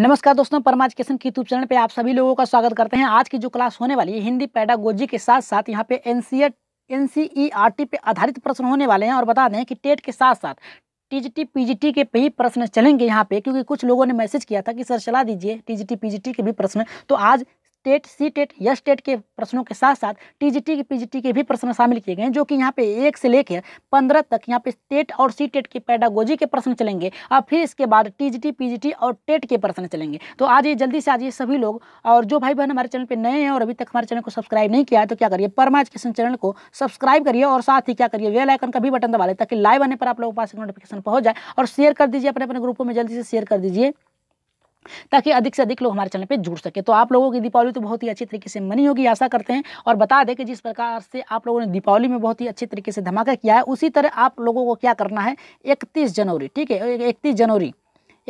नमस्कार दोस्तों परमाज किशन की यूट्यूब चैनल पे आप सभी लोगों का स्वागत करते हैं आज की जो क्लास होने वाली है हिंदी पैडागोजी के साथ साथ यहाँ पे एन एनसीईआरटी e e पे आधारित प्रश्न होने वाले हैं और बता दें कि टेट के साथ साथ टीजीटी पीजीटी के भी प्रश्न चलेंगे यहाँ पे क्योंकि कुछ लोगों ने मैसेज किया था कि सर चला दीजिए टीजीटी पीजीटी के भी प्रश्न तो आज TET C TET S TET के प्रश्नों के साथ साथ टीजीटी के पीजीटी के भी प्रश्न शामिल किए गए हैं जो कि यहाँ पे एक से लेकर पंद्रह तक यहाँ पे टेट और सी टेट के पैडागोजी के प्रश्न चलेंगे और फिर इसके बाद टीजीटी पीजीटी और टेट के प्रश्न चलेंगे तो आज ये जल्दी से आज ये सभी लोग और जो भाई बहन हमारे चैनल पर नए हैं और अभी तक हमारे चैनल को सब्सक्राइब नहीं किया है तो क्या करिए परमाज के चैनल को सब्सक्राइब करिए और साथ ही क्या करिए वेल आइकन का भी बटन दबा लें ताकि लाइव आने पर आप लोगों के पास नोटिफिकेशन पहुंच जाए और शेयर कर दीजिए अपने अपने ग्रुपों में जल्दी से शेयर कर दीजिए ताकि अधिक से अधिक लोग हमारे चैनल पे जुड़ सके तो आप लोगों की दीपावली तो बहुत ही अच्छी तरीके से मनी होगी आशा करते हैं और बता दें कि जिस प्रकार से आप लोगों ने दीपावली में बहुत ही अच्छे तरीके से धमाका किया है उसी तरह आप लोगों को क्या करना है इकतीस जनवरी ठीक है इकतीस जनवरी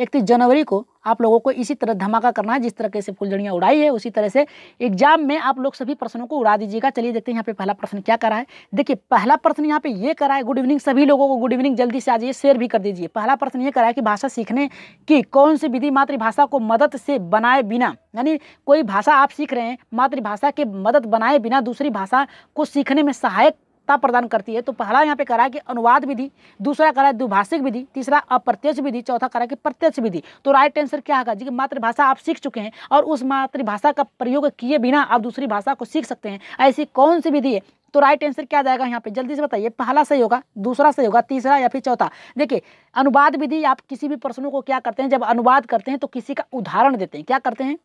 इकतीस जनवरी को आप लोगों को इसी तरह धमाका करना है जिस तरह से फुलझड़ियाँ उड़ाई है उसी तरह से एग्जाम में आप लोग सभी प्रश्नों को उड़ा दीजिएगा चलिए देखते हैं यहाँ पे पहला प्रश्न क्या करा है देखिए पहला प्रश्न यहाँ पे ये करा है गुड इवनिंग सभी लोगों को गुड इवनिंग जल्दी से आ जाइए शेयर भी कर दीजिए पहला प्रश्न ये करा है कि भाषा सीखने की कौन सी विधि मातृभाषा को मदद से बनाए बिना यानी कोई भाषा आप सीख रहे हैं मातृभाषा के मदद बनाए बिना दूसरी भाषा को सीखने में सहायक सत्ता प्रदान करती है तो पहला यहाँ पे करा है कि अनुवाद विधि दूसरा करा है द्विभाषिक विधि तीसरा अप्रत्यक्ष विधि चौथा करा है कि प्रत्यक्ष विधि तो राइट आंसर क्या होगा जी कि मातृभाषा आप सीख चुके हैं और उस मातृभाषा का प्रयोग किए बिना आप दूसरी भाषा को सीख सकते हैं ऐसी कौन सी विधि है तो राइट आंसर क्या जाएगा यहाँ पे जल्दी से बताइए पहला सही होगा दूसरा सही होगा तीसरा या फिर चौथा देखिए अनुवाद विधि आप किसी भी प्रश्नों को क्या करते हैं जब अनुवाद करते हैं तो किसी का उदाहरण देते हैं क्या करते हैं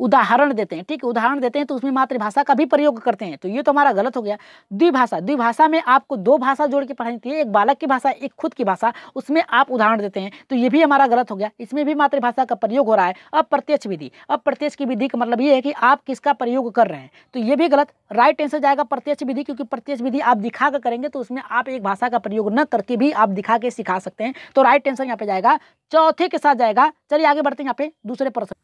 उदाहरण देते हैं ठीक है उदाहरण देते हैं तो उसमें मातृभाषा का भी प्रयोग करते हैं तो ये तो हमारा गलत हो गया द्विभाषा द्विभाषा में आपको दो भाषा जोड़ के पढ़ानी चाहिए एक बालक की भाषा एक खुद की भाषा उसमें आप उदाहरण देते हैं तो ये भी हमारा गलत हो गया इसमें भी मातृभाषा का प्रयोग हो रहा है अब प्रत्यक्ष विधि अब प्रत्यक्ष की विधि का मतलब ये है कि आप किसका प्रयोग कर रहे हैं तो ये भी गलत राइट आंसर जाएगा प्रत्यक्ष विधि क्योंकि प्रत्यक्ष विधि आप दिखा कर करेंगे तो उसमें आप एक भाषा का प्रयोग न करके भी आप दिखा के सिखा सकते हैं तो राइट आंसर यहाँ पे जाएगा चौथे के साथ जाएगा चलिए आगे बढ़ते हैं यहाँ पे दूसरे प्रश्न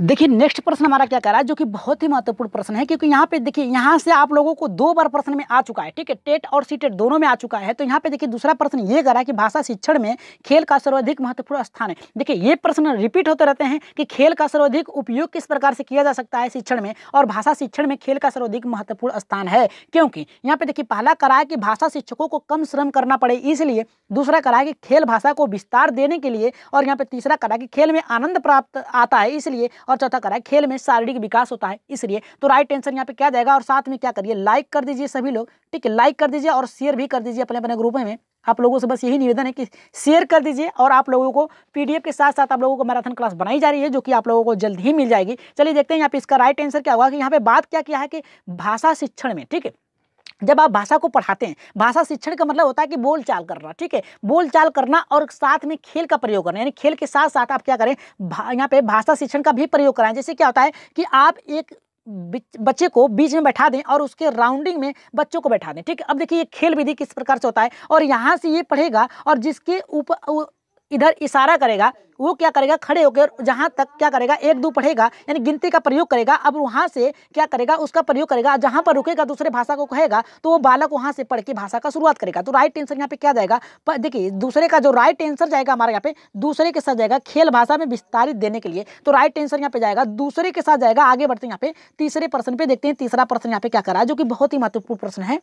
देखिए नेक्स्ट प्रश्न हमारा क्या कर रहा है जो कि बहुत ही महत्वपूर्ण प्रश्न है क्योंकि यहाँ पे देखिए यहाँ से आप लोगों को दो बार प्रश्न में आ चुका है ठीक है टेट और सी टेट दोनों में आ चुका है तो यहाँ पे देखिए दूसरा प्रश्न ये कर रहा है कि भाषा शिक्षण में खेल का सर्वाधिक महत्वपूर्ण स्थान है देखिए ये प्रश्न रिपीट होते रहते हैं कि खेल का सर्वाधिक उपयोग किस प्रकार से किया जा सकता है शिक्षण में और भाषा शिक्षण में खेल का सर्वाधिक महत्वपूर्ण स्थान है क्योंकि यहाँ पे देखिए पहला करा है कि भाषा शिक्षकों को कम श्रम करना पड़े इसलिए दूसरा करा है कि खेल भाषा को विस्तार देने के लिए और यहाँ पे तीसरा करा कि खेल में आनंद प्राप्त आता है इसलिए और चौथा रहा है खेल में शारीरिक विकास होता है इसलिए तो राइट आंसर यहाँ पे क्या जाएगा और साथ में क्या करिए लाइक कर दीजिए सभी लोग ठीक है लाइक कर दीजिए और शेयर भी कर दीजिए अपने अपने ग्रुप में आप लोगों से बस यही निवेदन है कि शेयर कर दीजिए और आप लोगों को पीडीएफ के साथ साथ आप लोगों को मैराथन क्लास बनाई जा रही है जो कि आप लोगों को जल्द ही मिल जाएगी चलिए देखते हैं यहाँ पे इसका राइट आंसर क्या होगा कि यहाँ पे बात क्या किया है कि भाषा शिक्षण में ठीक है जब आप भाषा को पढ़ाते हैं भाषा शिक्षण का मतलब होता है कि बोल चाल करना ठीक है बोल चाल करना और साथ में खेल का प्रयोग करना यानी खेल के साथ साथ आप क्या करें यहाँ पे भाषा शिक्षण का भी प्रयोग कराएं जैसे क्या होता है कि आप एक बच्चे को बीच में बैठा दें और उसके राउंडिंग में बच्चों को बैठा दें ठीक है अब देखिए ये खेल विधि किस प्रकार से होता है और यहाँ से ये पढ़ेगा और जिसके ऊपर इधर इशारा करेगा वो क्या करेगा खड़े होकर जहाँ तक क्या करेगा एक दो पढ़ेगा यानी गिनती का प्रयोग करेगा अब वहाँ से क्या करेगा उसका प्रयोग करेगा जहाँ पर रुकेगा दूसरे भाषा को कहेगा तो वो बालक वहाँ से पढ़ के भाषा का शुरुआत करेगा तो राइट आंसर यहाँ पे क्या जाएगा देखिए दूसरे का जो राइट आंसर जाएगा हमारे यहाँ पे दूसरे के साथ जाएगा खेल भाषा में विस्तारित देने के लिए तो राइट आंसर यहाँ पे जाएगा दूसरे के साथ जाएगा आगे बढ़ते हैं यहाँ पे तीसरे प्रश्न पे देखते हैं तीसरा प्रश्न यहाँ पे क्या करा जो कि बहुत ही महत्वपूर्ण प्रश्न है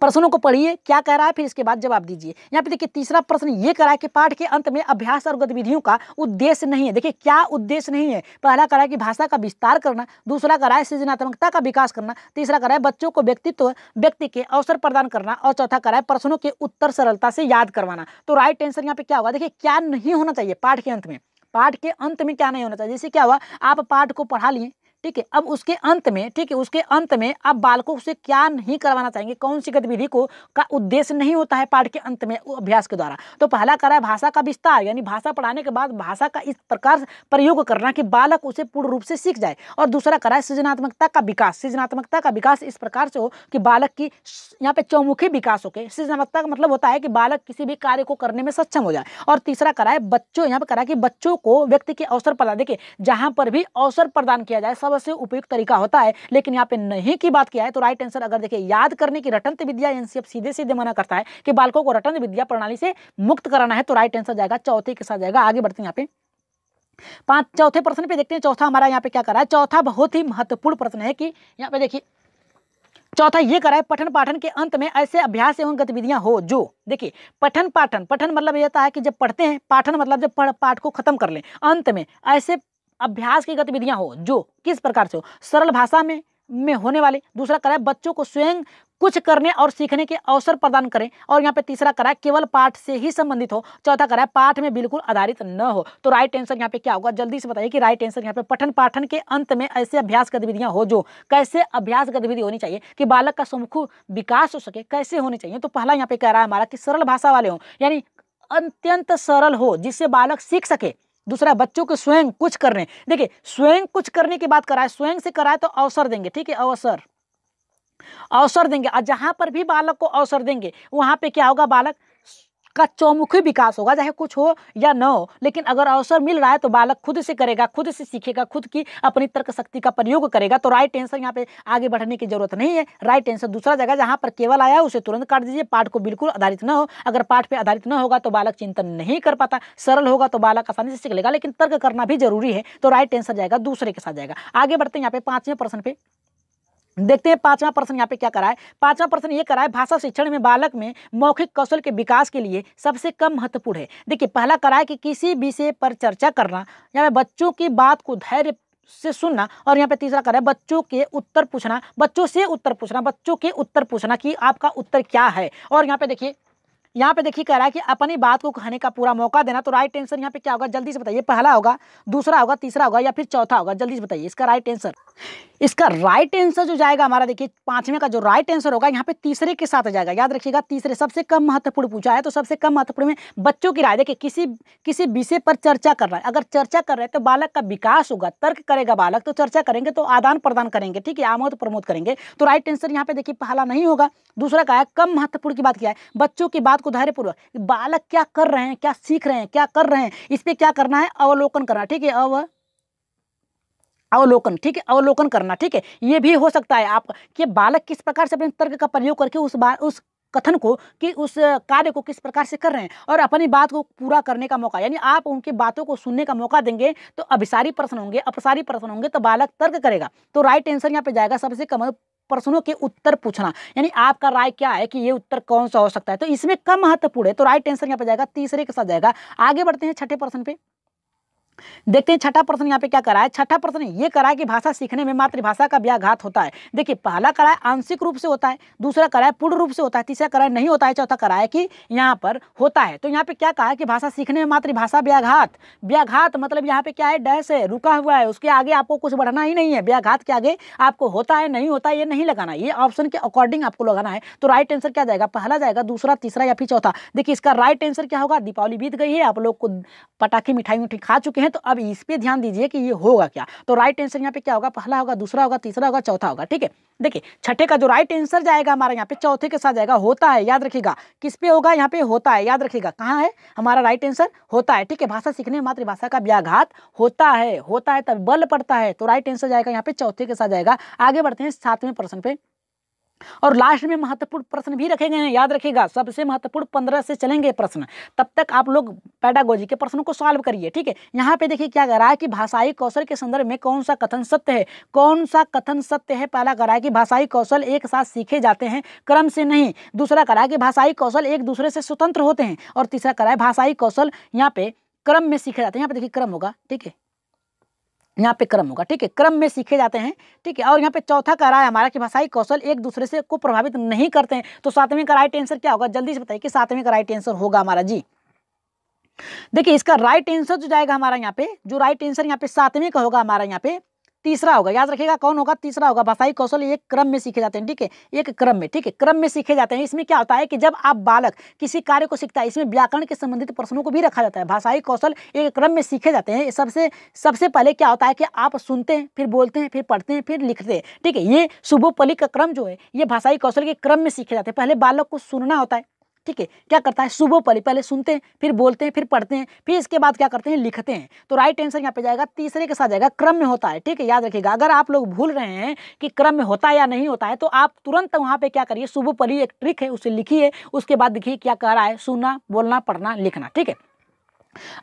प्रश्नों को पढ़िए क्या कह रहा है फिर इसके बाद जवाब दीजिए यहाँ पे देखिए तीसरा प्रश्न ये कह रहा है कि पाठ के अंत में अभ्यास और गतिविधियों का उद्देश्य नहीं है देखिए क्या उद्देश्य नहीं है पहला कह रहा है कि भाषा का विस्तार करना दूसरा कह रहा है सृजनात्मकता का विकास करना तीसरा कह रहा है बच्चों को व्यक्तित्व व्यक्ति के अवसर प्रदान करना और चौथा कह रहा है प्रश्नों के उत्तर सरलता से याद करवाना तो राइट आंसर यहाँ पे क्या होगा देखिए क्या नहीं होना चाहिए पाठ के अंत में पाठ के अंत में क्या नहीं होना चाहिए जैसे क्या हुआ आप पाठ को पढ़ा लिए ठीक है अब उसके अंत में ठीक है उसके अंत में आप बालकों से क्या नहीं करवाना चाहेंगे कौन सी गतिविधि को का उद्देश्य नहीं होता है पाठ के अंत में अभ्यास के द्वारा तो पहला करा है भाषा का विस्तार यानी भाषा पढ़ाने के बाद भाषा का इस प्रकार प्रयोग करना कि बालक उसे पूर्ण रूप से सीख जाए और दूसरा करा है सृजनात्मकता का विकास सृजनात्मकता का विकास इस प्रकार से हो कि बालक की यहाँ पे चौमुखी विकास हो के सृजनात्मकता का मतलब होता है कि बालक किसी भी कार्य को करने में सक्षम हो जाए और तीसरा करा है बच्चों यहाँ पे करा कि बच्चों को व्यक्ति के अवसर प्रदान देखिए जहाँ पर भी अवसर प्रदान किया जाए सबसे उपयुक्त तरीका होता है लेकिन यहाँ पे नहीं की बात किया है तो राइट आंसर अगर देखिए याद करने की रटंत विद्या एनसीएफ सीधे सीधे मना करता है कि बालकों को रटंत विद्या प्रणाली से मुक्त कराना है तो राइट आंसर जाएगा चौथे के साथ जाएगा आगे बढ़ते हैं यहाँ पे पांच चौथे प्रश्न पे देखते हैं चौथा हमारा यहाँ पे क्या करा है चौथा बहुत ही महत्वपूर्ण प्रश्न है कि यहाँ पे देखिए चौथा ये करा है पठन पाठन के अंत में ऐसे अभ्यास एवं गतिविधियां हो जो देखिए पठन पाठन पठन मतलब यह होता है कि जब पढ़ते हैं पाठन मतलब जब पाठ को खत्म कर लें अंत में ऐसे अभ्यास की गतिविधियां हो जो किस प्रकार से हो सरल भाषा में में होने वाले दूसरा करा है बच्चों को स्वयं कुछ करने और सीखने के अवसर प्रदान करें और यहाँ पे तीसरा करा केवल पाठ से ही संबंधित हो चौथा कराए पाठ में बिल्कुल आधारित न हो तो राइट आंसर यहाँ पे क्या होगा जल्दी से बताइए कि राइट आंसर यहाँ पे पठन पाठन के अंत में ऐसे अभ्यास गतिविधियां हो जो कैसे अभ्यास गतिविधि होनी चाहिए कि बालक का समुखु विकास हो सके कैसे होनी चाहिए तो पहला यहाँ पे कह रहा है हमारा कि सरल भाषा वाले हों यानी अत्यंत सरल हो जिससे बालक सीख सके दूसरा बच्चों को स्वयं कुछ करने देखिए स्वयं कुछ करने की बात कराए स्वयं से कराए तो अवसर देंगे ठीक है अवसर अवसर देंगे और जहां पर भी बालक को अवसर देंगे वहां पे क्या होगा बालक का चौमुखी विकास होगा चाहे कुछ हो या न हो लेकिन अगर अवसर मिल रहा है तो बालक खुद से करेगा खुद से सीखेगा खुद की अपनी तर्क शक्ति का प्रयोग करेगा तो राइट आंसर यहाँ पे आगे बढ़ने की जरूरत नहीं है राइट आंसर दूसरा जगह जहाँ पर केवल आया उसे तुरंत काट दीजिए पाठ को बिल्कुल आधारित न हो अगर पाठ पर आधारित न होगा तो बालक चिंतन नहीं कर पाता सरल होगा तो बालक आसानी से सीख लेगा लेकिन तर्क करना भी जरूरी है तो राइट आंसर जाएगा दूसरे के साथ जाएगा आगे बढ़ते हैं यहाँ पे पांचवें प्रश्न पे देखते हैं पांचवा प्रश्न यहाँ पे क्या करा है पांचवा प्रश्न ये करा है भाषा शिक्षण में बालक में मौखिक कौशल के विकास के लिए सबसे कम महत्वपूर्ण है देखिए पहला करा है कि किसी विषय पर चर्चा करना या बच्चों की बात को धैर्य से सुनना और यहाँ पे तीसरा करा है बच्चों के उत्तर पूछना बच्चों से उत्तर पूछना बच्चों के उत्तर पूछना कि आपका उत्तर क्या है और यहाँ पे देखिए यहाँ पे देखिए कह रहा है कि अपनी बात को कहने का पूरा मौका देना तो राइट आंसर यहाँ पे क्या होगा जल्दी से बताइए पहला होगा दूसरा होगा तीसरा होगा या फिर चौथा होगा जल्दी से बताइए इसका राइट आंसर इसका राइट आंसर जो जाएगा हमारा देखिए पांचवें का जो राइट आंसर होगा यहाँ पे तीसरे के साथ जाएगा याद रखिएगा तीसरे सबसे कम महत्वपूर्ण पूछा है तो सबसे कम महत्वपूर्ण में बच्चों की राय देखिए किसी किसी विषय पर चर्चा कर रहा है अगर चर्चा कर रहे हैं तो बालक का विकास होगा तर्क करेगा बालक तो चर्चा करेंगे तो आदान प्रदान करेंगे ठीक है आमोद प्रमोद करेंगे तो राइट आंसर यहाँ पे देखिए पहला नहीं होगा दूसरा का है कम महत्वपूर्ण की बात किया है बच्चों की बात को धैर्यपूर्वक बालक क्या कर रहे हैं क्या सीख रहे हैं क्या कर रहे हैं इस पर क्या करना है अवलोकन करना ठीक है अव अवलोकन ठीक है अवलोकन करना ठीक है ये भी हो सकता है आप कि बालक किस प्रकार से अपने तर्क का प्रयोग करके उस बा उस कथन को कि उस कार्य को किस प्रकार से कर रहे हैं और अपनी बात को पूरा करने का मौका यानी आप उनकी बातों को सुनने का मौका देंगे तो अभिसारी प्रश्न होंगे अपसारी प्रश्न होंगे तो बालक तर्क करेगा तो राइट आंसर यहाँ पे जाएगा सबसे कम प्रश्नों के उत्तर पूछना यानी आपका राय क्या है कि ये उत्तर कौन सा हो सकता है तो इसमें कम महत्वपूर्ण है तो राइट आंसर यहाँ पे जाएगा तीसरे के साथ जाएगा आगे बढ़ते हैं छठे प्रश्न पे देखते हैं छठा प्रश्न यहाँ पे क्या करा है छठा प्रश्न ये करा है कि भाषा सीखने में मातृभाषा का व्याघात होता है देखिए पहला करा है आंशिक रूप से होता है दूसरा करा है पूर्ण रूप से होता है तीसरा करा है नहीं होता है चौथा करा है कि यहाँ पर होता है तो यहाँ पे क्या कहा है कि भाषा सीखने में मातृभाषा व्याघात व्याघात मतलब यहाँ पे क्या है डैश है रुका हुआ है उसके आगे आपको कुछ बढ़ाना ही नहीं है व्याघात के आगे आपको होता है नहीं होता ये नहीं लगाना ये ऑप्शन के अकॉर्डिंग आपको लगाना है तो राइट आंसर क्या जाएगा पहला जाएगा दूसरा तीसरा या फिर चौथा देखिए इसका राइट आंसर क्या होगा दीपावली बीत गई है आप लोग को पटाखे मिठाई उठाई खा चुके हैं हैं तो अब इस पर ध्यान दीजिए कि ये होगा क्या तो राइट आंसर यहाँ पे क्या होगा पहला होगा दूसरा होगा तीसरा होगा चौथा होगा ठीक है देखिए छठे का जो राइट आंसर जाएगा हमारा यहाँ पे चौथे के साथ जाएगा होता है याद रखिएगा किस पे होगा यहाँ पे होता है याद रखिएगा कहाँ है हमारा राइट आंसर होता है ठीक है भाषा सीखने मातृभाषा का व्याघात होता है होता है तब बल पड़ता है तो राइट आंसर जाएगा यहाँ पे चौथे के साथ जाएगा आगे बढ़ते हैं सातवें प्रश्न पे और लास्ट में महत्वपूर्ण प्रश्न भी रखे गए हैं याद रखिएगा सबसे महत्वपूर्ण पंद्रह से चलेंगे प्रश्न तब तक आप लोग पैडागोजी के प्रश्नों को सॉल्व करिए ठीक है यहाँ पे देखिए क्या कह रहा है कि भाषाई कौशल के संदर्भ में कौन सा कथन सत्य है कौन सा कथन सत्य है पहला कह रहा है कि भाषाई कौशल एक साथ सीखे जाते हैं क्रम से नहीं दूसरा कह रहा है कि भाषाई कौशल एक दूसरे से स्वतंत्र होते हैं और तीसरा कह रहा है भाषाई कौशल यहाँ पे क्रम में सीखे जाते हैं यहाँ पे देखिए क्रम होगा ठीक है यहाँ पे क्रम होगा ठीक है क्रम में सीखे जाते हैं ठीक है और यहाँ पे चौथा कह रहा है हमारा कि भाषाई कौशल एक दूसरे से को प्रभावित नहीं करते हैं तो सातवें का राइट आंसर क्या होगा जल्दी से बताइए कि सातवें का राइट आंसर होगा हमारा जी देखिए इसका राइट आंसर जो जाएगा हमारा यहाँ पे जो राइट आंसर यहाँ पे सातवें का होगा हमारा यहाँ पे तीसरा होगा याद रखिएगा कौन होगा तीसरा होगा भाषाई कौशल एक क्रम में सीखे जाते हैं ठीक है एक क्रम में ठीक है क्रम में सीखे जाते हैं इसमें क्या होता है कि जब आप बालक किसी कार्य को सीखता है इसमें व्याकरण के संबंधित प्रश्नों को भी रखा जाता है भाषाई कौशल एक क्रम में सीखे जाते हैं सबसे सबसे पहले क्या होता है कि आप सुनते हैं फिर बोलते हैं फिर पढ़ते हैं फिर लिखते हैं ठीक है ये सुबोपली का क्रम जो है ये भाषाई कौशल के क्रम में सीखे जाते हैं पहले बालक को सुनना होता है ठीक है क्या करता है सुबह पहले पहले सुनते हैं फिर बोलते हैं फिर पढ़ते हैं फिर इसके बाद क्या करते हैं लिखते हैं तो राइट आंसर यहाँ पे जाएगा तीसरे के साथ जाएगा क्रम में होता है ठीक है याद रखिएगा अगर आप लोग भूल रहे हैं कि क्रम में होता है या नहीं होता है तो आप तुरंत वहाँ पे क्या करिए सुबह पली एक ट्रिक है उसे लिखिए उसके बाद देखिए क्या कह रहा है सुनना बोलना पढ़ना लिखना ठीक है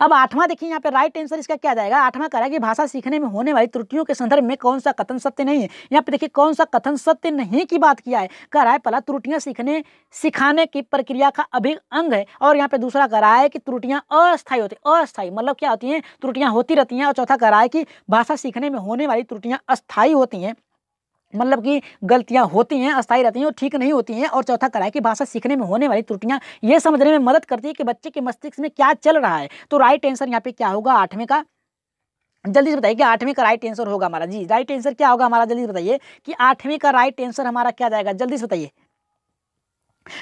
अब आठवां देखिए यहाँ पे राइट आंसर इसका क्या जाएगा आठवां कह रहा है कि भाषा सीखने में होने वाली त्रुटियों के संदर्भ में कौन सा कथन सत्य नहीं है यहाँ पे देखिए कौन सा कथन सत्य नहीं की बात किया है कह रहा है पहला त्रुटियाँ सीखने सिखाने की प्रक्रिया का अभिग अंग है और यहाँ पे दूसरा कह रहा है कि त्रुटियाँ अस्थायी होती अस्थायी मतलब क्या होती हैं त्रुटियाँ होती रहती हैं और चौथा कह रहा है कि भाषा सीखने में होने वाली त्रुटियाँ अस्थायी होती हैं मतलब कि गलतियां होती हैं अस्थायी रहती हैं और ठीक नहीं होती हैं और चौथा कराए कि भाषा सीखने में होने वाली त्रुटियां ये समझने में मदद करती है कि बच्चे के मस्तिष्क में क्या चल रहा है तो राइट आंसर यहाँ पे क्या होगा आठवें का जल्दी से बताइए कि आठवीं का राइट आंसर होगा हमारा जी राइट आंसर क्या होगा हमारा जल्दी से बताइए कि आठवीं का राइट आंसर हमारा क्या जाएगा जल्दी से बताइए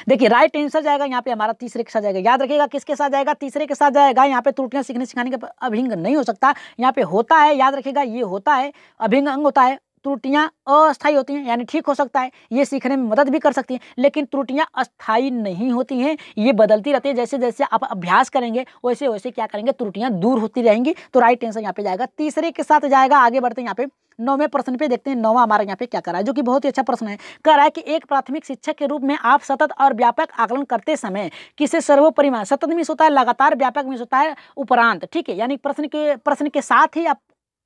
देखिए राइट आंसर जाएगा यहाँ पे हमारा तीसरे के साथ जाएगा याद रखिएगा किसके साथ जाएगा तीसरे के साथ जाएगा यहाँ पे त्रुटियां सीखने सिखाने का अभिंग नहीं हो सकता यहाँ पे होता है याद रखिएगा ये होता है अभिंग अंग होता है त्रुटियां अस्थायी होती हैं यानी ठीक हो सकता है ये सीखने में मदद भी कर सकती हैं लेकिन त्रुटियां अस्थायी नहीं होती हैं ये बदलती रहती है जैसे जैसे आप अभ्यास करेंगे वैसे वैसे क्या करेंगे त्रुटियां दूर होती रहेंगी तो राइट आंसर यहाँ पे जाएगा तीसरे के साथ जाएगा आगे बढ़ते हैं यहाँ पे नौवें प्रश्न पे देखते हैं नौवा हमारा यहाँ पे क्या करा है जो कि बहुत ही अच्छा प्रश्न है कह रहा है कि एक प्राथमिक शिक्षक के रूप में आप सतत और व्यापक आकलन करते समय किसे सर्वोपरि मान सतत मिस होता है लगातार व्यापक मिस होता है उपरांत ठीक है यानी प्रश्न के प्रश्न के साथ ही आप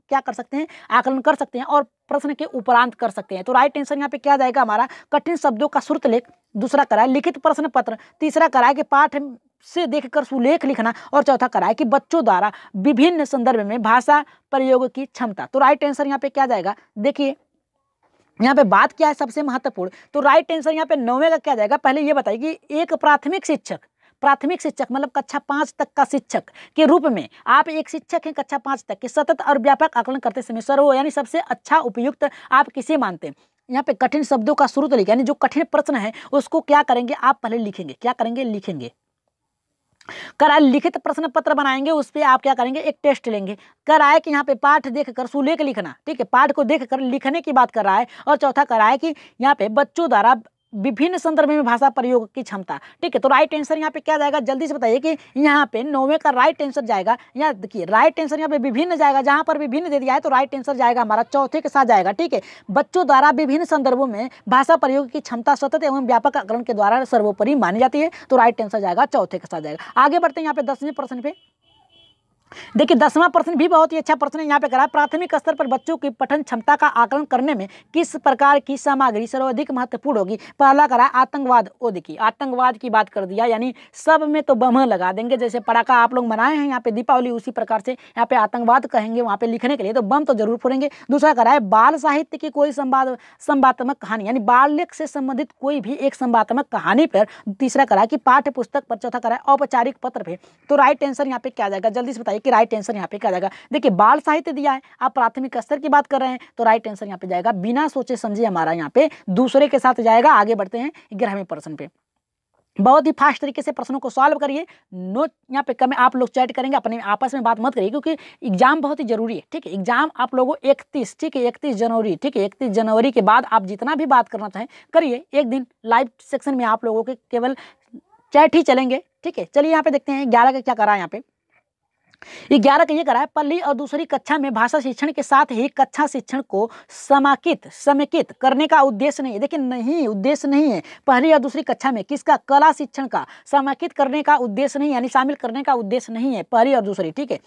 क्या कर सकते हैं आकलन कर सकते हैं और प्रश्न के उपरांत कर सकते हैं तो राइट टेंशन यहाँ पे क्या जाएगा हमारा कठिन शब्दों का श्रुत लेख दूसरा कराए लिखित प्रश्न पत्र तीसरा कराए कि पाठ से देखकर सुलेख लिखना और चौथा कराए कि बच्चों द्वारा विभिन्न संदर्भ में भाषा प्रयोग की क्षमता तो राइट आंसर यहाँ पे क्या जाएगा देखिए यहाँ पे बात क्या है सबसे महत्वपूर्ण तो राइट आंसर यहाँ पे नौवे का क्या जाएगा पहले ये बताइए कि एक प्राथमिक शिक्षक प्राथमिक शिक्षक मतलब कक्षा पाँच तक का शिक्षक के रूप में आप एक शिक्षक हैं कक्षा पाँच तक के सतत और व्यापक आकलन करते समय सर्व यानी सबसे अच्छा उपयुक्त आप किसे मानते हैं यहाँ पे कठिन शब्दों का शुरू तरीका यानी जो कठिन प्रश्न है उसको क्या करेंगे आप पहले लिखेंगे क्या करेंगे लिखेंगे कराए लिखित प्रश्न पत्र बनाएंगे उस पर आप क्या करेंगे एक टेस्ट लेंगे कराए कि यहाँ पे पाठ देख कर सुलेख लिखना ठीक है पाठ को देख कर लिखने की बात कर रहा है और चौथा कराए कि यहाँ पे बच्चों द्वारा विभिन्न संदर्भ में भाषा प्रयोग की क्षमता ठीक है तो राइट आंसर यहाँ पे क्या जाएगा जल्दी से बताइए कि यहाँ पे नौवे का राइट आंसर जाएगा यहाँ देखिए राइट आंसर यहाँ पे विभिन्न जाएगा जहाँ पर विभिन्न दे दिया है तो राइट आंसर जाएगा हमारा चौथे के साथ जाएगा ठीक है बच्चों द्वारा विभिन्न संदर्भों में भाषा प्रयोग की क्षमता सतत एवं व्यापक आकरण के द्वारा सर्वोपरि मानी जाती है तो राइट आंसर जाएगा चौथे के साथ जाएगा आगे बढ़ते हैं यहाँ पे दसवें प्रश्न पे देखिए दसवां प्रश्न भी बहुत ही अच्छा प्रश्न है यहाँ पे करा प्राथमिक स्तर पर बच्चों की पठन क्षमता का आकलन करने में किस प्रकार की सामग्री सर्वाधिक महत्वपूर्ण होगी पहला करा आतंकवाद वो देखिए आतंकवाद की बात कर दिया यानी सब में तो बम लगा देंगे जैसे पटाखा आप लोग मनाए हैं यहाँ पे दीपावली उसी प्रकार से यहाँ पे आतंकवाद कहेंगे वहाँ पे लिखने के लिए तो बम तो जरूर फोड़ेंगे दूसरा करा है बाल साहित्य की कोई संवाद संवादात्मक कहानी यानी बाल्यक से संबंधित कोई भी एक संवादात्मक कहानी पर तीसरा करा कि पाठ्य पुस्तक पर चौथा करा औपचारिक पत्र पर तो राइट आंसर यहाँ पे क्या जाएगा जल्दी से बताइए बताइए कि राइट आंसर यहाँ पे क्या जाएगा देखिए बाल साहित्य दिया है आप प्राथमिक स्तर की बात कर रहे हैं तो राइट आंसर यहाँ पे जाएगा बिना सोचे समझे हमारा यहाँ पे दूसरे के साथ जाएगा आगे बढ़ते हैं ग्यारहवें प्रश्न पे बहुत ही फास्ट तरीके से प्रश्नों को सॉल्व करिए नो यहाँ पे कमें आप लोग चैट करेंगे अपने आपस में बात मत करिए क्योंकि एग्जाम बहुत ही जरूरी है ठीक है एग्जाम आप लोगों इकतीस ठीक है इकतीस जनवरी ठीक है इकतीस जनवरी के बाद आप जितना भी बात करना चाहें करिए एक दिन लाइव सेक्शन में आप लोगों के केवल चैट ही चलेंगे ठीक है चलिए यहाँ पे देखते हैं ग्यारह का क्या करा है यहाँ पे ग्यारह का ये करा है पल्ली और दूसरी कक्षा में भाषा शिक्षण के साथ ही कक्षा शिक्षण को समाकित समेकित करने का उद्देश्य नहीं है देखिए नहीं उद्देश्य नहीं है पहली और दूसरी कक्षा में किसका कला शिक्षण का समाकित करने का उद्देश्य नहीं यानी शामिल करने का उद्देश्य नहीं है पहली और दूसरी ठीक है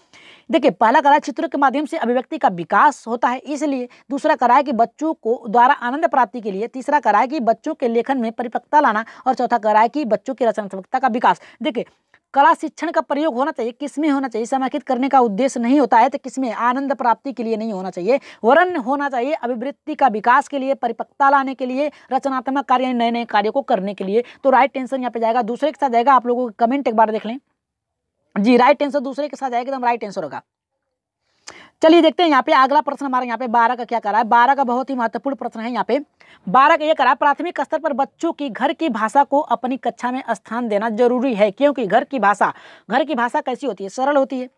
देखिए पहला करा चित्र के माध्यम से अभिव्यक्ति का विकास होता है इसलिए दूसरा कराया कि बच्चों को द्वारा आनंद प्राप्ति के लिए तीसरा कराया कि बच्चों के लेखन में परिपक्वता लाना और चौथा कराया कि बच्चों की रचनात्मकता का विकास देखिए कला शिक्षण का प्रयोग होना चाहिए किसमें होना चाहिए समाकित करने का उद्देश्य नहीं होता है तो किसमें आनंद प्राप्ति के लिए नहीं होना चाहिए वरण होना चाहिए अभिवृत्ति का विकास के लिए परिपक्वता लाने के लिए रचनात्मक कार्य नए नए कार्यों को करने के लिए तो राइट टेंशन यहाँ पे जाएगा दूसरे के साथ जाएगा आप लोगों का कमेंट एक बार देख लें जी राइट आंसर दूसरे के साथ जाएगा एकदम राइट आंसर होगा चलिए देखते हैं यहाँ पे अगला प्रश्न हमारा यहाँ पे बारह का क्या करा है बारह का बहुत ही महत्वपूर्ण प्रश्न है यहाँ पे बारह का ये करा प्राथमिक स्तर पर बच्चों की घर की भाषा को अपनी कक्षा में स्थान देना जरूरी है क्योंकि घर की भाषा घर की भाषा कैसी होती है सरल होती है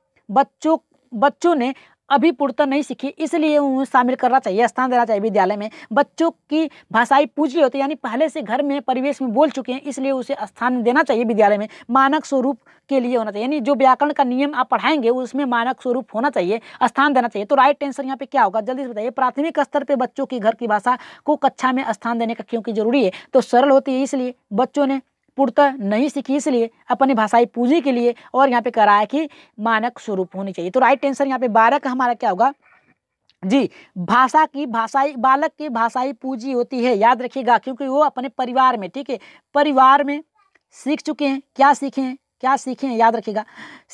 बच्चों बच्चों ने अभी पूर्णतः नहीं सीखी इसलिए उन्हें शामिल करना चाहिए स्थान देना चाहिए विद्यालय में बच्चों की भाषाई पूछ होती है यानी पहले से घर में परिवेश में बोल चुके हैं इसलिए उसे स्थान देना चाहिए विद्यालय में मानक स्वरूप के लिए होना चाहिए यानी जो व्याकरण का नियम आप पढ़ाएंगे उसमें मानक स्वरूप होना चाहिए स्थान देना चाहिए तो राइट आंसर यहाँ पे क्या होगा जल्दी से बताइए प्राथमिक स्तर पर बच्चों की घर की भाषा को कक्षा में स्थान देने का क्योंकि जरूरी है तो सरल होती है इसलिए बच्चों ने पूर्णतः नहीं सीखी इसलिए अपनी भाषाई पूंजी के लिए और यहाँ पे कराया कि मानक स्वरूप होनी चाहिए तो राइट आंसर यहाँ पे बारह का हमारा क्या होगा जी भाषा की भाषाई बालक की भाषाई पूंजी होती है याद रखिएगा क्योंकि वो अपने परिवार में ठीक है परिवार में सीख चुके हैं क्या सीखे हैं क्या सीखे हैं याद रखिएगा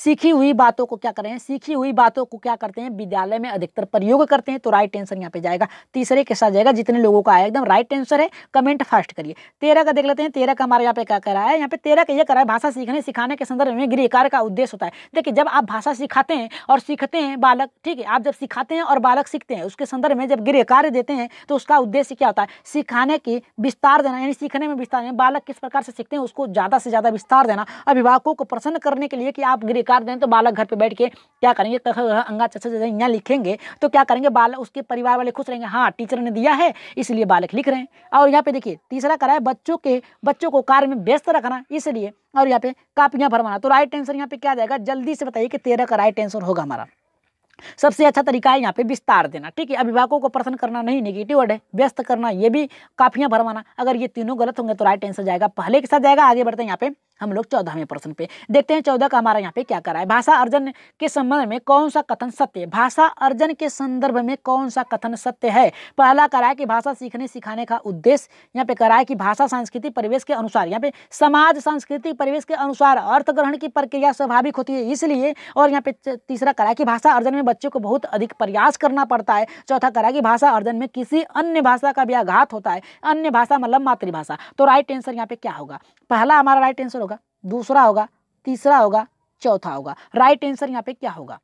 सीखी हुई बातों को क्या करें सीखी हुई बातों को क्या करते हैं विद्यालय में अधिकतर प्रयोग करते हैं तो राइट आंसर यहाँ पे जाएगा तीसरे के साथ जाएगा जितने लोगों का आया एकदम राइट आंसर है कमेंट फास्ट करिए तेरह का देख लेते हैं तेरह का हमारे यहाँ पे क्या कर रहा है यहाँ पे तेरह का ये करा है भाषा सीखने सिखाने के संदर्भ में गृहकार का उद्देश्य होता है देखिए जब आप भाषा सिखाते हैं और सीखते हैं बालक ठीक है आप जब सिखाते हैं और बालक सीखते हैं उसके संदर्भ में जब गृह कार्य देते हैं तो उसका उद्देश्य क्या होता है सिखाने की विस्तार देना यानी सीखने में विस्तार देना बालक किस प्रकार से सीखते हैं उसको ज़्यादा से ज़्यादा विस्तार देना अभिभावकों को प्रसन्न करने के लिए कि आप गृह कार्य दें तो बालक घर पर बैठ के क्या करेंगे अंगा चाचा जैसे यहाँ लिखेंगे तो क्या करेंगे बालक उसके परिवार वाले खुश रहेंगे हाँ टीचर ने दिया है इसलिए बालक लिख रहे हैं और यहाँ पे देखिए तीसरा करा है बच्चों के बच्चों को कार्य में व्यस्त रखना इसलिए और यहाँ पे कापियाँ भरवाना तो राइट आंसर यहाँ पे क्या जाएगा जल्दी से बताइए कि तेरह का राइट आंसर होगा हमारा सबसे अच्छा तरीका है यहाँ पे विस्तार देना ठीक है अभिभावकों को प्रश्न करना नहीं नेगेटिव वर्ड है व्यस्त करना ये भी काफियाँ भरवाना अगर ये तीनों गलत होंगे तो राइट आंसर जाएगा पहले के साथ जाएगा आगे बढ़ते हैं यहाँ पे हम लोग चौदहवें प्रश्न पे देखते हैं चौदह का हमारा यहाँ पे क्या करा है भाषा अर्जन के संबंध में कौन सा कथन सत्य है भाषा अर्जन के संदर्भ में कौन सा कथन सत्य है पहला करा है कि भाषा सीखने सिखाने का उद्देश्य यहाँ पे करा है कि भाषा सांस्कृतिक परिवेश के अनुसार यहाँ पे समाज सांस्कृतिक परिवेश के अनुसार अर्थ ग्रहण की प्रक्रिया स्वाभाविक होती है इसलिए और यहाँ पे तीसरा करा है कि भाषा अर्जन में बच्चे को बहुत अधिक प्रयास करना पड़ता है चौथा करा कि भाषा अर्जन में किसी अन्य भाषा का भी आघात होता है अन्य भाषा मतलब मातृभाषा तो राइट आंसर यहाँ पे क्या होगा पहला हमारा राइट आंसर होगा दूसरा होगा तीसरा होगा चौथा होगा राइट आंसर यहाँ पे क्या होगा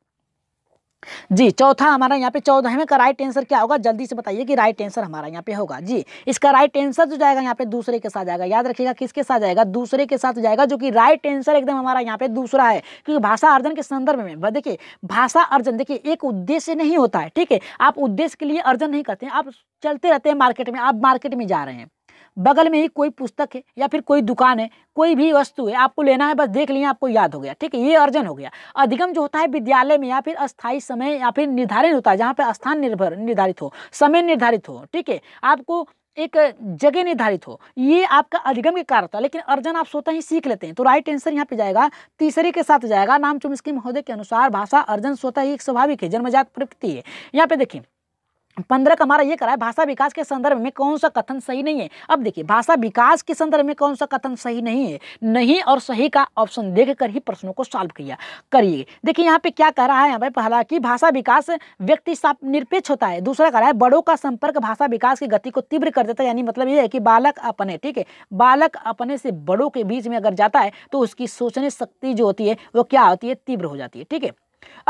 जी चौथा हमारा यहाँ पे चौदह में का राइट आंसर क्या होगा जल्दी से बताइए कि राइट आंसर हमारा यहाँ पे होगा जी इसका राइट आंसर जो जाएगा यहाँ पे दूसरे के साथ जाएगा याद रखिएगा किसके साथ जाएगा दूसरे के साथ जाएगा जो कि राइट आंसर एकदम हमारा यहाँ पे दूसरा है क्योंकि भाषा अर्जन के संदर्भ में देखिए भाषा अर्जन देखिए एक उद्देश्य नहीं होता है ठीक है आप उद्देश्य के लिए अर्जन नहीं करते हैं आप चलते रहते हैं मार्केट में आप मार्केट में जा रहे हैं बगल में ही कोई पुस्तक है या फिर कोई दुकान है कोई भी वस्तु है आपको लेना है बस देख लिया आपको याद हो गया ठीक है ये अर्जन हो गया अधिगम जो होता है विद्यालय में या फिर अस्थायी समय या फिर निर्धारित होता है जहाँ पर स्थान निर्भर निर्धारित हो समय निर्धारित हो ठीक है आपको एक जगह निर्धारित हो ये आपका अधिगम के कारण था है लेकिन अर्जन आप सोते ही सीख लेते हैं तो राइट आंसर यहाँ पे जाएगा तीसरे के साथ जाएगा नाम चुमस्की महोदय के अनुसार भाषा अर्जन सोता ही एक स्वाभाविक है जन्मजात प्रवृत्ति है यहाँ पे देखिए पंद्रह का हमारा ये करा है भाषा विकास के संदर्भ में कौन सा कथन सही नहीं है अब देखिए भाषा विकास के संदर्भ में कौन सा कथन सही नहीं है नहीं और सही का ऑप्शन देख कर ही प्रश्नों को सॉल्व किया करिए देखिए यहाँ पे क्या कह रहा है यहाँ पे कि भाषा विकास व्यक्ति निरपेक्ष होता है दूसरा कह रहा है बड़ों का संपर्क भाषा विकास की गति को तीव्र कर देता है यानी मतलब ये है कि बालक अपने ठीक है बालक अपने से बड़ों के बीच में अगर जाता है तो उसकी सोचने शक्ति जो होती है वो क्या होती है तीव्र हो जाती है ठीक है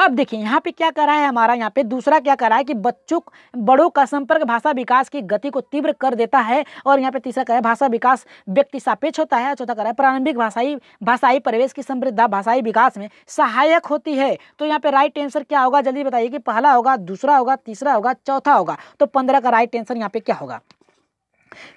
अब देखिए यहाँ पे क्या करा है हमारा यहाँ पे दूसरा क्या करा है कि बच्चों बड़ों का संपर्क भाषा विकास की गति को तीव्र कर देता है और यहाँ पे तीसरा करा है भाषा विकास व्यक्ति सापेक्ष होता है चौथा करा है प्रारंभिक भाषाई भाषाई परिवेश की समृद्धा भाषाई विकास में सहायक होती है तो यहाँ पे राइट आंसर क्या होगा जल्दी बताइए कि पहला होगा दूसरा होगा तीसरा होगा चौथा होगा तो पंद्रह का राइट आंसर यहाँ पे क्या होगा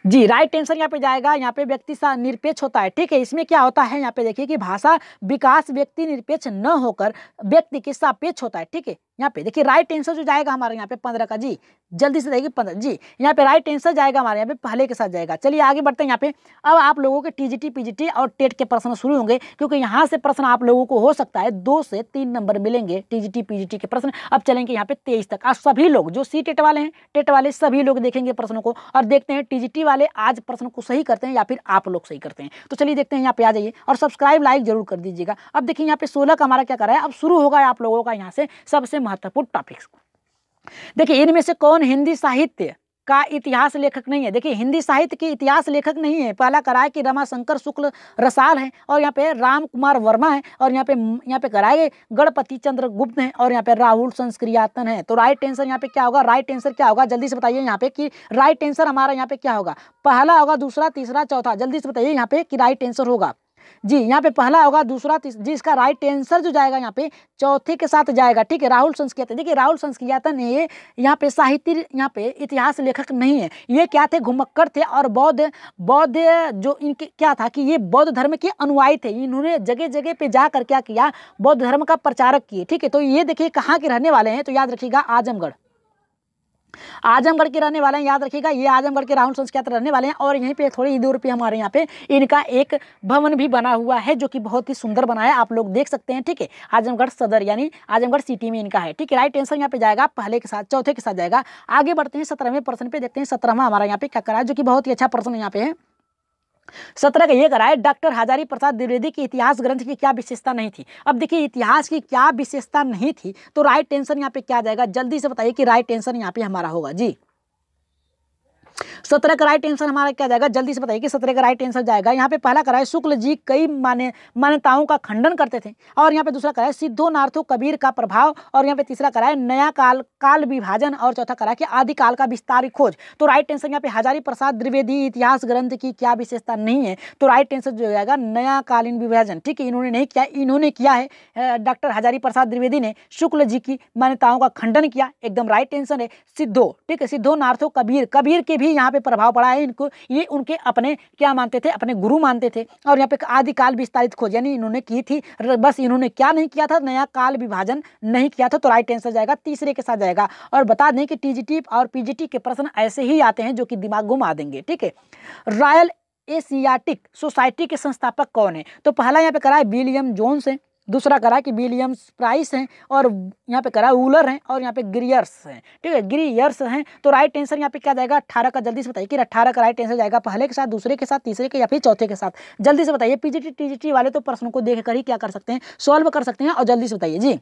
जी राइट आंसर यहाँ पे जाएगा यहाँ पे व्यक्ति निरपेक्ष होता है ठीक है इसमें क्या होता है यहाँ पे देखिए कि भाषा विकास व्यक्ति निरपेक्ष न होकर व्यक्ति के सापेक्ष होता है ठीक है यहाँ पे देखिए राइट आंसर जो जाएगा हमारे यहाँ पे पंद्रह का जी जल्दी से जाएगी पंद्रह जी यहाँ पे राइट आंसर जाएगा हमारे यहाँ पे पहले के साथ जाएगा चलिए आगे बढ़ते हैं यहाँ पे अब आप लोगों के टीजीटी पीजीटी और टेट e के प्रश्न शुरू होंगे क्योंकि यहाँ से प्रश्न आप लोगों को हो सकता है दो से तीन नंबर मिलेंगे टीजीटी पीजीटी के प्रश्न अब चलेंगे यहाँ पे तेईस तक और सभी लोग जो सी टेट e वाले हैं टेट e वाले सभी लोग देखेंगे प्रश्नों को और देखते हैं टीजीटी वाले आज प्रश्न को सही करते हैं या फिर आप लोग सही करते हैं तो चलिए देखते हैं यहाँ पे आ जाइए और सब्सक्राइब लाइक जरूर कर दीजिएगा अब देखिए यहाँ पे सोलह का हमारा क्या कर रहा है अब शुरू होगा आप लोगों का यहाँ से सबसे महत्वपूर्ण टॉपिक्स देखिए इनमें से कौन हिंदी साहित्य का इतिहास लेखक नहीं है देखिए हिंदी साहित्य के इतिहास लेखक नहीं है पहला कराए कि रमाशंकर शुक्ल रसाल हैं और यहाँ पे राम कुमार वर्मा है और यहाँ पे यहाँ पे कराए गणपति चंद्र गुप्त हैं और यहाँ पे राहुल संस्क्रियातन है तो राइट आंसर यहाँ पे क्या होगा राइट आंसर क्या होगा जल्दी से बताइए यहाँ पे कि राइट आंसर हमारा यहाँ पे क्या होगा पहला होगा दूसरा तीसरा चौथा जल्दी से बताइए यहाँ पे कि राइट आंसर होगा जी यहाँ पे पहला होगा दूसरा जी इसका राइट आंसर जो जाएगा यहाँ पे चौथे के साथ जाएगा ठीक है राहुल संस्कृत देखिए राहुल संस्कृतन ये यहाँ पे साहित्य यहाँ पे इतिहास लेखक नहीं है ये क्या थे घुमक्कर थे और बौद्ध बौद्ध जो इनके क्या था कि ये बौद्ध धर्म के अनुयायी थे इन्होंने जगह जगह पे जाकर क्या किया बौद्ध धर्म का प्रचारक किए ठीक है तो ये देखिए कहाँ के रहने वाले हैं तो याद रखिएगा आजमगढ़ आजमगढ़ के रहने वाले हैं याद रखिएगा ये आजमगढ़ के राहुल संस रहने वाले हैं और यहीं पे थोड़ी ही दूर पे हमारे यहाँ पे इनका एक भवन भी बना हुआ है जो कि बहुत ही सुंदर बनाया आप लोग देख सकते हैं ठीक है आजमगढ़ सदर यानी आजमगढ़ सिटी में इनका है ठीक है राइट आंसर यहाँ पे जाएगा पहले के साथ चौथे के साथ जाएगा आगे बढ़ते हैं सत्रहवें प्रश्न पे देखते हैं सत्रहवा हमारा यहाँ पे क्या करा जो कि बहुत ही अच्छा प्रश्न यहाँ पे है सत्रह का ये कराए डॉक्टर हजारी प्रसाद द्विवेदी की इतिहास ग्रंथ की क्या विशेषता नहीं थी अब देखिए इतिहास की क्या विशेषता नहीं थी तो राइट टेंशन यहाँ पे क्या जाएगा जल्दी से बताइए कि राइट टेंशन यहाँ पे हमारा होगा जी सत्रह का राइट आंसर हमारा क्या जाएगा जल्दी से बताइए कि सत्रह का राइट आंसर जाएगा यहाँ पे पहला कराए शुक्ल जी कई माने मान्यताओं का खंडन करते थे और यहाँ पे दूसरा कराए सिद्धो नार्थो कबीर का प्रभाव और यहाँ पे तीसरा कराए नया काल काल विभाजन और चौथा कराए है कि आदिकाल का विस्तार खोज तो राइट आंसर यहाँ पे हजारी प्रसाद द्विवेदी इतिहास ग्रंथ की क्या विशेषता नहीं है तो राइट आंसर जो जाएगा नया कालीन विभाजन ठीक है इन्होंने नहीं किया इन्होंने किया है डॉक्टर हजारी प्रसाद द्विवेदी ने शुक्ल जी की मान्यताओं का खंडन किया एकदम राइट आंसर है सिद्धो ठीक है सिद्धो नार्थो कबीर कबीर के भी भी यहाँ पे प्रभाव पड़ा है इनको ये उनके अपने क्या मानते थे अपने गुरु मानते थे और यहाँ पे आदिकाल विस्तारित खोज यानी इन्होंने की थी बस इन्होंने क्या नहीं किया था नया काल विभाजन नहीं किया था तो राइट आंसर जाएगा तीसरे के साथ जाएगा और बता दें कि टी और पी के प्रश्न ऐसे ही आते हैं जो कि दिमाग घुमा देंगे ठीक है रॉयल एशियाटिक सोसाइटी के संस्थापक कौन है तो पहला यहाँ पे करा है विलियम जोन्स है दूसरा करा कि विलियम्स प्राइस हैं और यहाँ पे करा वूलर हैं और यहाँ पे ग्रियर्स हैं ठीक है ग्रियर्स हैं तो राइट आंसर यहाँ पे क्या जाएगा अट्ठारह का जल्दी से बताइए कि अट्ठारह का राइट आंसर जाएगा पहले के साथ दूसरे के साथ तीसरे के या फिर चौथे के साथ जल्दी से बताइए पीजीटी टीजीटी वाले तो प्रश्नों को देख कर ही क्या कर सकते हैं सॉल्व कर सकते हैं और जल्दी से बताइए जी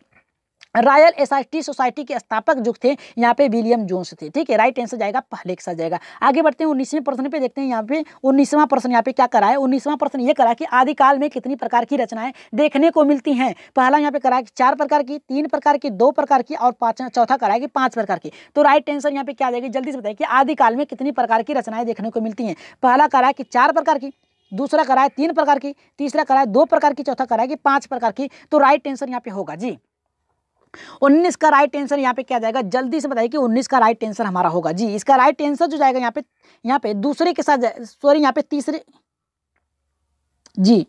रॉयल एसआईटी सोसाइटी के स्थापक जो थे यहाँ पे विलियम जोन्स थे ठीक है राइट आंसर जाएगा पहले के साथ जाएगा आगे बढ़ते हैं उन्नीसवें प्रश्न पे देखते हैं यहाँ पे उन्नीसवां प्रश्न यहाँ पे क्या करा है उन्नीसवां प्रश्न ये करा कि आदिकाल में कितनी प्रकार की रचनाएं देखने को मिलती हैं पहला यहाँ पे करा कि चार प्रकार की तीन प्रकार की दो प्रकार की और पाँच चौथा करा कि पाँच प्रकार की तो राइट आंसर यहाँ पे क्या जाएगी जल्दी से बताइए कि आदिकाल में कितनी प्रकार की रचनाएं देखने को मिलती हैं पहला करा कि चार प्रकार की दूसरा कराए तीन प्रकार की तीसरा कराए दो प्रकार की चौथा कराए कि पांच प्रकार की तो राइट आंसर यहाँ पे होगा जी 19 का राइट आंसर यहाँ पे क्या जाएगा जल्दी से बताइए कि 19 का राइट आंसर हमारा होगा जी इसका राइट आंसर जो जाएगा यहाँ पे यहाँ पे दूसरे के साथ सॉरी यहाँ पे तीसरे जी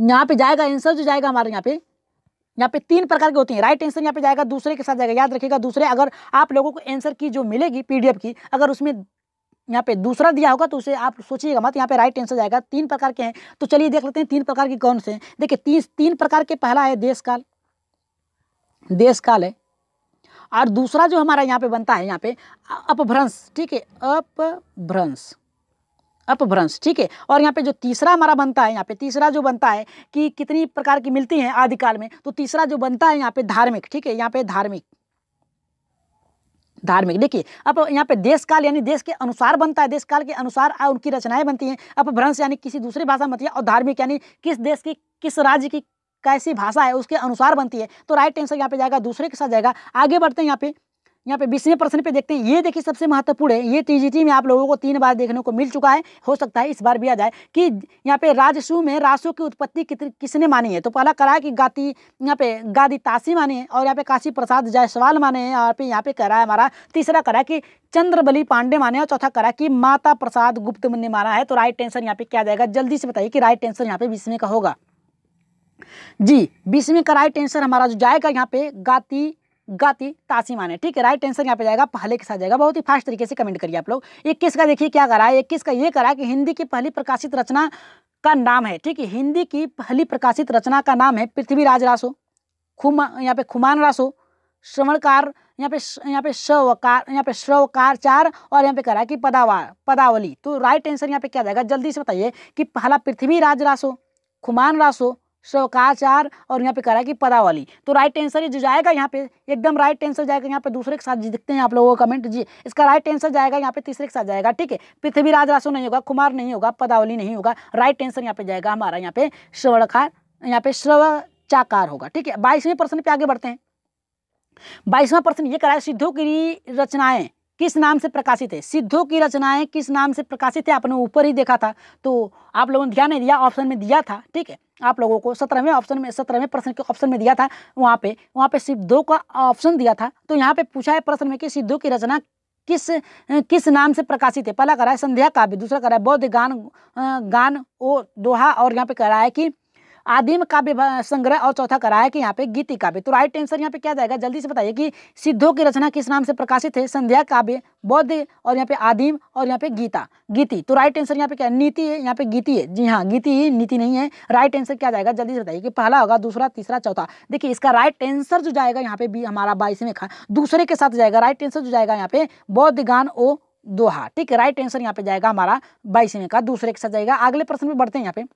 यहाँ पे जाएगा आंसर जो जाएगा हमारे यहाँ पे यहाँ पे तीन प्रकार के होते हैं राइट आंसर यहाँ पे जाएगा दूसरे के साथ जाएगा याद रखिएगा दूसरे अगर आप लोगों को आंसर की जो मिलेगी पीडीएफ की अगर उसमें यहाँ पे दूसरा दिया होगा तो उसे आप सोचिएगा मत यहाँ पे राइट आंसर जाएगा तीन प्रकार के हैं तो चलिए देख लेते हैं तीन प्रकार के कौन से हैं देखिए तीन तीन प्रकार के पहला है देश काल देश काल है और दूसरा जो हमारा यहाँ पे बनता है यहाँ पे अपभ्रंश ठीक है अपभ्रंश अपभ्रंश ठीक है और यहाँ पे जो तीसरा हमारा बनता है यहाँ पे तीसरा जो बनता है कि कितनी प्रकार की मिलती हैं आदिकाल में तो तीसरा जो बनता है यहाँ पे धार्मिक ठीक है यहाँ पे धार्मिक धार्मिक देखिए अब यहाँ पे देश काल यानी देश के अनुसार बनता है देश काल के अनुसार उनकी रचनाएं बनती हैं अपभ्रंश यानी किसी दूसरी भाषा में बनती है और धार्मिक यानी किस देश की किस राज्य की कैसी भाषा है उसके अनुसार बनती है तो राइट आंसर यहाँ पे जाएगा दूसरे के साथ जाएगा आगे बढ़ते हैं यहाँ पे यहाँ पे बीसवें प्रश्न पे देखते हैं ये देखिए सबसे महत्वपूर्ण है ये टीजीटी में आप लोगों को तीन बार देखने को मिल चुका है हो सकता है इस बार भी आ जाए कि यहाँ पे राजसु में रासु की उत्पत्ति किसने मानी है तो पहला करा है कि गाती यहाँ पे गादी तासी मानी है और यहाँ पे काशी प्रसाद जायसवाल माने हैं और पे यहाँ पे करा है हमारा तीसरा करा कि चंद्रबली पांडे माने और चौथा करा कि माता प्रसाद गुप्त ने माना है तो राइट आंसर यहाँ पे क्या जाएगा जल्दी से बताइए कि राइट आंसर यहाँ पे बीसवें का होगा जी बीस में का राइट आंसर हमारा जो जाएगा यहाँ पे गाती गाती तासीमान है ठीक है राइट आंसर यहाँ पे जाएगा पहले के साथ जाएगा बहुत ही फास्ट तरीके से कमेंट करिए आप लोग इक्कीस का देखिए क्या करा है इक्कीस का ये करा कि हिंदी की पहली प्रकाशित रचना का नाम है ठीक है हिंदी की पहली प्रकाशित रचना का नाम है पृथ्वीराज रासो खुमा यहाँ पे खुमान रासो श्रवणकार यहाँ पे यहाँ पे श्रवकार यहाँ पे श्रवकार चार और यहाँ पे करा कि पदावार पदावली तो राइट आंसर यहाँ पे क्या जाएगा जल्दी से बताइए कि पहला पृथ्वीराज रासो खुमान रासो शवकाचार और यहाँ पे करा कि पदावली तो राइट आंसर जो जाएगा यहाँ पे एकदम राइट आंसर जाएगा यहाँ पे दूसरे के साथ दिखते हैं आप लोगों का कमेंट जी इसका राइट आंसर जाएगा यहाँ पे तीसरे के साथ जाएगा ठीक है पृथ्वीराज राशो नहीं होगा कुमार नहीं होगा पदावली नहीं होगा राइट आंसर यहाँ पे जाएगा हमारा यहाँ पे श्रवणकार यहाँ पे श्रवचाकार होगा ठीक है बाईसवें प्रश्न पे आगे बढ़ते हैं बाईसवां प्रश्न ये कराए है सिद्धों की रचनाएं किस नाम से प्रकाशित है सिद्धों की रचनाएं किस नाम से प्रकाशित है आपने ऊपर ही देखा था तो आप लोगों ने ध्यान नहीं दिया ऑप्शन में दिया था ठीक है आप लोगों को सत्रहवें ऑप्शन में सत्रहवें प्रश्न के ऑप्शन में दिया था वहाँ पे वहाँ पे सिद्धों का ऑप्शन दिया था तो यहाँ पे पूछा है प्रश्न में कि सिद्धों की रचना किस किस नाम से प्रकाशित है पहला करा रहा है संध्या काव्य दूसरा कर रहा है बौद्ध गान गान ओ दोहा और यहाँ पे कर रहा है कि आदिम काव्य संग्रह और चौथा कराया है कि यहाँ पे गीति काव्य तो राइट आंसर यहाँ पे क्या जाएगा जल्दी से बताइए कि सिद्धों की रचना किस नाम से प्रकाशित है संध्या काव्य बौद्ध और यहाँ पे आदिम और यहाँ पे गीता गीति तो राइट आंसर यहाँ पे क्या नीति है यहाँ पे गीति है जी हाँ गीति ही नीति नहीं है राइट आंसर क्या जाएगा जल्दी से बताइए कि पहला होगा दूसरा तीसरा चौथा देखिए इसका राइट आंसर जो जाएगा यहाँ पे भी हमारा बाईस में खा दूसरे के साथ जाएगा राइट आंसर जो जाएगा यहाँ पे बौद्ध गान ओ दोहा ठीक है राइट आंसर यहाँ पे जाएगा हमारा बाईसवें का दूसरे के साथ जाएगा अगले प्रश्न में बढ़ते हैं यहाँ पे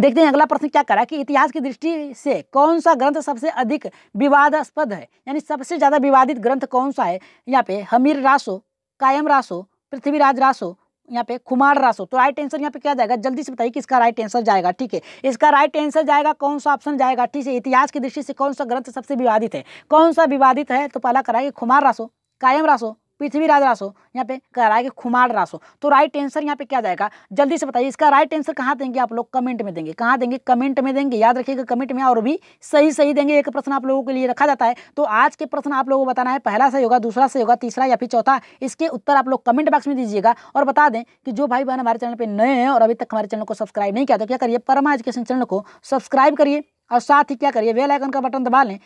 देखते हैं अगला प्रश्न क्या करा कि इतिहास की दृष्टि से कौन सा ग्रंथ सबसे अधिक विवादास्पद है यानी सबसे ज़्यादा विवादित ग्रंथ कौन सा है यहाँ पे हमीर रासो कायम रासो पृथ्वीराज रासो यहाँ पे खुमार रासो तो राइट आंसर यहाँ पे क्या जाएगा जल्दी से बताइए कि इसका राइट आंसर जाएगा ठीक है इसका राइट आंसर जाएगा कौन सा ऑप्शन जाएगा ठीक है इतिहास की दृष्टि से कौन सा ग्रंथ सबसे विवादित है कौन सा विवादित है तो पहला कराएगा खुमार रासो कायम रासो पृथ्वीराज रासो यहाँ पे कह रहा है कि खुमार रासो तो राइट आंसर यहाँ पे क्या जाएगा जल्दी से बताइए इसका राइट आंसर कहाँ देंगे आप लोग कमेंट में देंगे कहाँ देंगे कमेंट में देंगे याद रखिएगा कमेंट में और भी सही सही देंगे एक प्रश्न आप लोगों के लिए रखा जाता है तो आज के प्रश्न आप लोगों को बताना है पहला सही होगा दूसरा सही होगा तीसरा या फिर चौथा इसके उत्तर आप लोग कमेंट बॉक्स में दीजिएगा और बता दें कि जो भाई बहन हमारे चैनल पर नए हैं और अभी तक हमारे चैनल को सब्सक्राइब नहीं किया तो क्या करिए परमा एजुकेशन चैनल को सब्सक्राइब करिए और साथ ही क्या करिए वेल आइकन का बटन दबा लें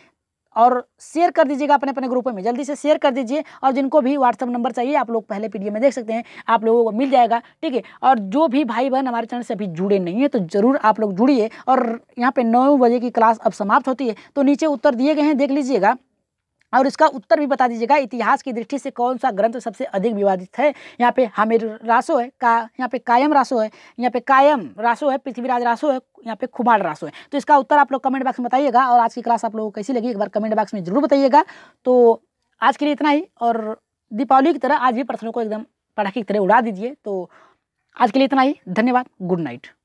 और शेयर कर दीजिएगा अपने अपने ग्रुप में जल्दी से शेयर कर दीजिए और जिनको भी व्हाट्सअप नंबर चाहिए आप लोग पहले पीडीएम में देख सकते हैं आप लोगों को मिल जाएगा ठीक है और जो भी भाई बहन हमारे चैनल से अभी जुड़े नहीं है तो ज़रूर आप लोग जुड़िए और यहाँ पर नौ बजे की क्लास अब समाप्त होती है तो नीचे उत्तर दिए गए हैं देख लीजिएगा और इसका उत्तर भी बता दीजिएगा इतिहास की दृष्टि से कौन सा ग्रंथ सबसे अधिक विवादित है यहाँ पे हमेर रासो है का यहाँ पे कायम रासो है यहाँ पे कायम रासो है पृथ्वीराज रासो है यहाँ पे खुमार रासो है तो इसका उत्तर आप लोग कमेंट बॉक्स में बताइएगा और आज की क्लास आप लोगों को कैसी लगी एक बार कमेंट बॉक्स में जरूर बताइएगा तो आज के लिए इतना ही और दीपावली की तरह आज भी प्रश्नों को एकदम पटाखे की तरह उड़ा दीजिए तो आज के लिए इतना ही धन्यवाद गुड नाइट